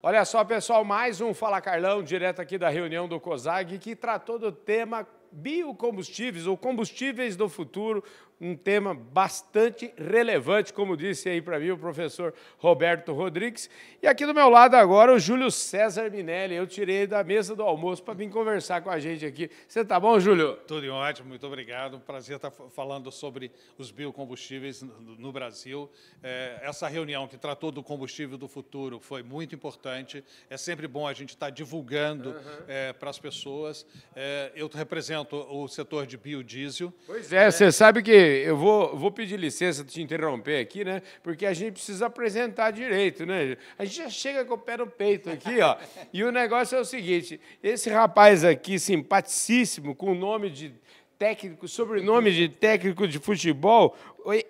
Olha só, pessoal, mais um Fala Carlão, direto aqui da reunião do COSAG, que tratou do tema biocombustíveis ou combustíveis do futuro, um tema bastante relevante, como disse aí para mim o professor Roberto Rodrigues. E aqui do meu lado agora o Júlio César Minelli. Eu tirei da mesa do almoço para vir conversar com a gente aqui. Você está bom, Júlio? Tudo ótimo, muito obrigado. Prazer estar tá falando sobre os biocombustíveis no Brasil. É, essa reunião que tratou do combustível do futuro foi muito importante. É sempre bom a gente estar tá divulgando uhum. é, para as pessoas. É, eu represento o setor de biodiesel. Pois é, você é... sabe que eu vou, vou pedir licença de te interromper aqui, né? Porque a gente precisa apresentar direito, né? A gente já chega com o pé no peito aqui, ó. e o negócio é o seguinte: esse rapaz aqui, simpaticíssimo, com o nome de técnico, sobrenome de técnico de futebol,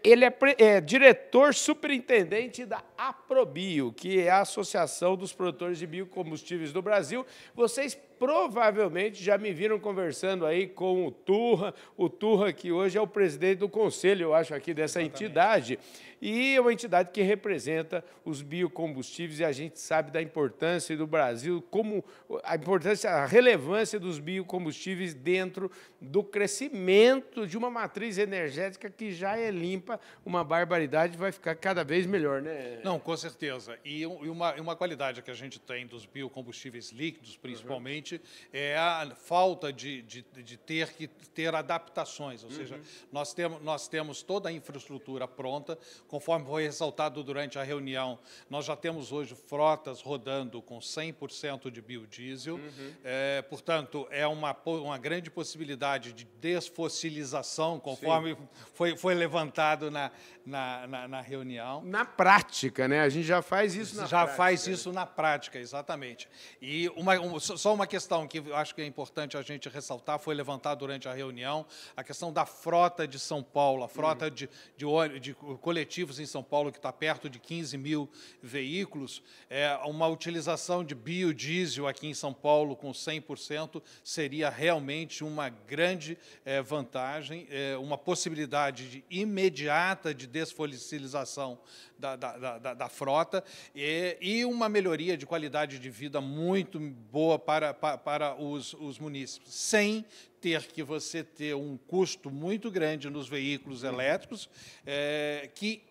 ele é, é, diretor superintendente da APROBIO, que é a Associação dos Produtores de Biocombustíveis do Brasil. Vocês provavelmente já me viram conversando aí com o Turra, o Turra que hoje é o presidente do conselho, eu acho, aqui dessa Exatamente. entidade. E é uma entidade que representa os biocombustíveis e a gente sabe da importância do Brasil, como a importância, a relevância dos biocombustíveis dentro do crescimento de uma matriz energética que já é limpa, uma barbaridade, vai ficar cada vez melhor, né? Não, com certeza. E uma, uma qualidade que a gente tem dos biocombustíveis líquidos, uhum. principalmente, uhum justamente é a falta de, de, de ter que ter adaptações, ou uhum. seja, nós temos, nós temos toda a infraestrutura pronta, conforme foi ressaltado durante a reunião, nós já temos hoje frotas rodando com 100% de biodiesel, uhum. é, portanto, é uma, uma grande possibilidade de desfossilização, conforme foi, foi levantado na, na, na, na, reunião. Na prática, né? A gente já faz isso na já prática. Já né? faz isso na prática, exatamente. E uma, um, só uma questão questão que eu acho que é importante a gente ressaltar, foi levantada durante a reunião, a questão da frota de São Paulo, a frota uhum. de, de, de, coletivos em São Paulo, que está perto de 15 mil veículos, é, uma utilização de biodiesel aqui em São Paulo com 100% seria realmente uma grande é, vantagem, é, uma possibilidade de, imediata de desfossilização da, da, da, da frota e, é, e uma melhoria de qualidade de vida muito boa para, para para os, os munícipes, sem ter que você ter um custo muito grande nos veículos elétricos, é, que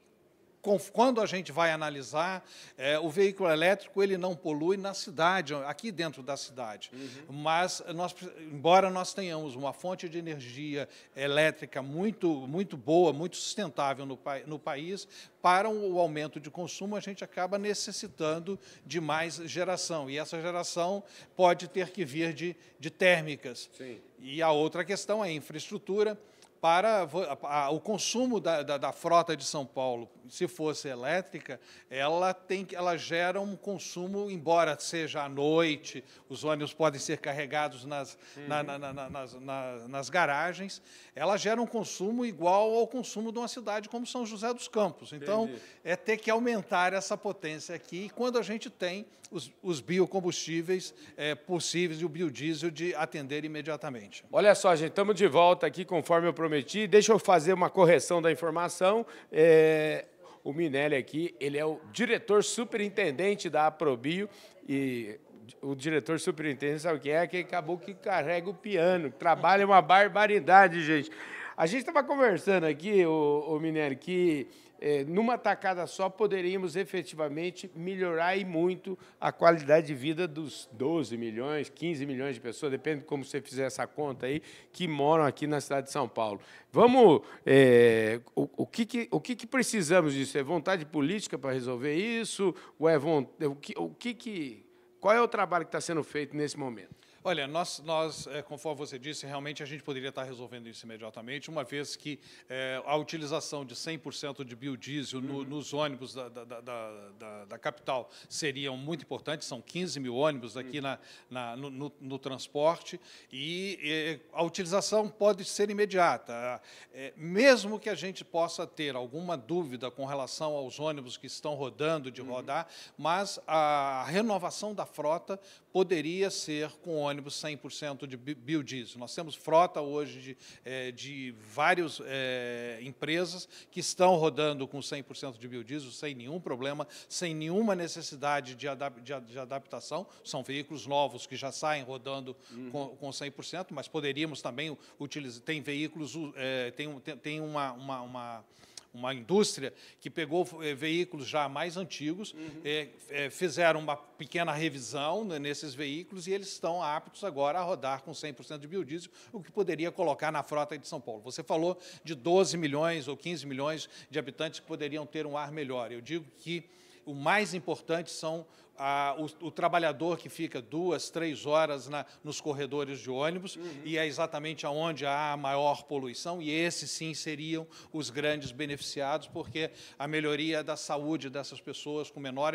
quando a gente vai analisar, é, o veículo elétrico ele não polui na cidade, aqui dentro da cidade. Uhum. Mas, nós, embora nós tenhamos uma fonte de energia elétrica muito, muito boa, muito sustentável no, no país, para o aumento de consumo, a gente acaba necessitando de mais geração. E essa geração pode ter que vir de, de térmicas. Sim. E a outra questão é a infraestrutura para o consumo da, da, da, frota de São Paulo, se fosse elétrica, ela tem ela gera um consumo, embora seja à noite, os ônibus podem ser carregados nas, uhum. na, na, na, nas, nas, garagens, ela gera um consumo igual ao consumo de uma cidade como São José dos Campos. Então, Entendi. é ter que aumentar essa potência aqui. E quando a gente tem os, os biocombustíveis é, possíveis e o biodiesel de atender imediatamente. Olha só, gente, estamos de volta aqui conforme o prometi. Deixa eu fazer uma correção da informação. É, o Minelli aqui, ele é o diretor superintendente da Aprobio e o diretor superintendente sabe o que é? Que acabou que carrega o piano, trabalha uma barbaridade, gente. A gente estava conversando aqui, o, o Minério, que é, numa tacada só poderíamos efetivamente melhorar e muito a qualidade de vida dos 12 milhões, 15 milhões de pessoas, depende de como você fizer essa conta aí, que moram aqui na cidade de São Paulo. Vamos. É, o, o, que, que o que, que, precisamos disso? É vontade política para resolver isso? Ou é vontade, o que, o que, que qual é o trabalho que está sendo feito nesse momento? Olha, nós, nós eh, conforme você disse, realmente a gente poderia estar resolvendo isso imediatamente, uma vez que é, a utilização de 100% de biodiesel no, uhum. nos ônibus da, da, da, da, capital seria muito importante. são 15 mil ônibus aqui uhum. na, na no, no, no, transporte, e, a utilização pode ser imediata. É, mesmo que a gente possa ter alguma dúvida com relação aos ônibus que estão rodando, de uhum. rodar, mas a renovação da frota poderia ser com ônibus ônibus 100% de biodiesel. Nós temos frota hoje de, é, de várias é, empresas que estão rodando com 100% de biodiesel sem nenhum problema, sem nenhuma necessidade de, adap de, de adaptação. São veículos novos que já saem rodando uhum. com, com 100%, mas poderíamos também utilizar. Tem veículos, é, tem, tem uma, uma, uma uma indústria que pegou é, veículos já mais antigos, uhum. é, fizeram uma pequena revisão né, nesses veículos e eles estão aptos agora a rodar com 100% de biodiesel, o que poderia colocar na frota de São Paulo. Você falou de 12 milhões ou 15 milhões de habitantes que poderiam ter um ar melhor. Eu digo que o mais importante são a, o, o, trabalhador que fica duas, três horas na, nos corredores de ônibus, uhum. e é exatamente aonde há a maior poluição, e esses sim seriam os grandes beneficiados, porque a melhoria da saúde dessas pessoas, com menor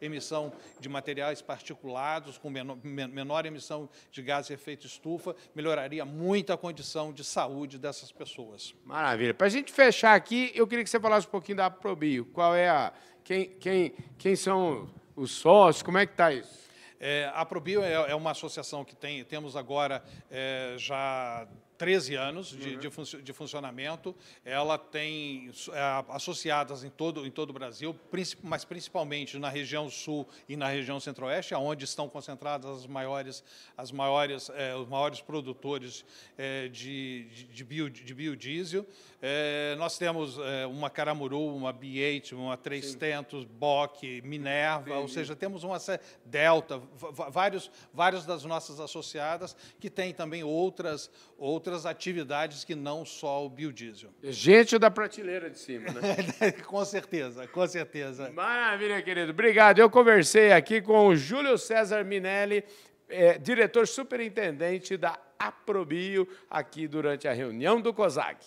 emissão de materiais particulados, com menor, menor emissão de gases de efeito estufa, melhoraria muito a condição de saúde dessas pessoas. Maravilha. Para a gente fechar aqui, eu queria que você falasse um pouquinho da Probio. Qual é a quem, quem, quem são os sócios? Como é que está isso? É, a Probio é, é, uma associação que tem, temos agora é, já 13 anos de, uhum. de, de, funcionamento. Ela tem é, associadas em todo, em todo o Brasil, mas principalmente na região sul e na região centro-oeste, onde estão concentradas as maiores, as maiores, é, os maiores produtores é, de, de, bio, de biodiesel. É, nós temos é, uma Caramuru, uma B8, uma 300, Boque, Bock, Minerva, Sim. ou seja, temos uma Delta, vários, vários das nossas associadas que têm também outras, outras outras atividades que não só o biodiesel. É gente da prateleira de cima, né? com certeza, com certeza. Maravilha, querido. Obrigado. Eu conversei aqui com o Júlio César Minelli, é, diretor superintendente da Aprobio, aqui durante a reunião do COSAC.